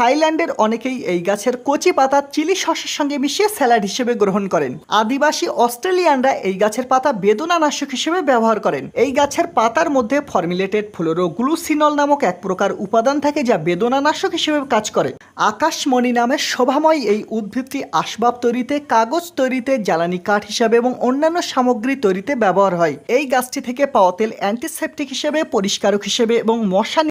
থাইল্যান্ডের অনেকেই এই গাছের কচি পাতা চিলি সসের সঙ্গে মিশিয়ে স্যালাড হিসেবে গ্রহণ করেন আদিবাসী অস্ট্রেলিয়ানরা এই গাছের পাতা বেদনানাশক হিসেবে ব্যবহার করেন এই গাছের পাতার মধ্যে ফর্মিলেটেড ফ্লোরো গ্লুসিনল নামক এক প্রকার উপাদান থাকে যা বেদনানাশক হিসেবে কাজ করে আকাশমণি নামের শোভাময় এই উদ্ভিদটি আসবাব তৈরিতে কাগজ তৈরিতে জ্বালানি কাঠ হিসাবে এবং অন্যান্য সামগ্রী তৈরিতে ব্যবহার হয় এই গাছটি থেকে পাওয়া তেল অ্যান্টিসেপটিক হিসেবে পরিষ্কারক হিসেবে এবং মশা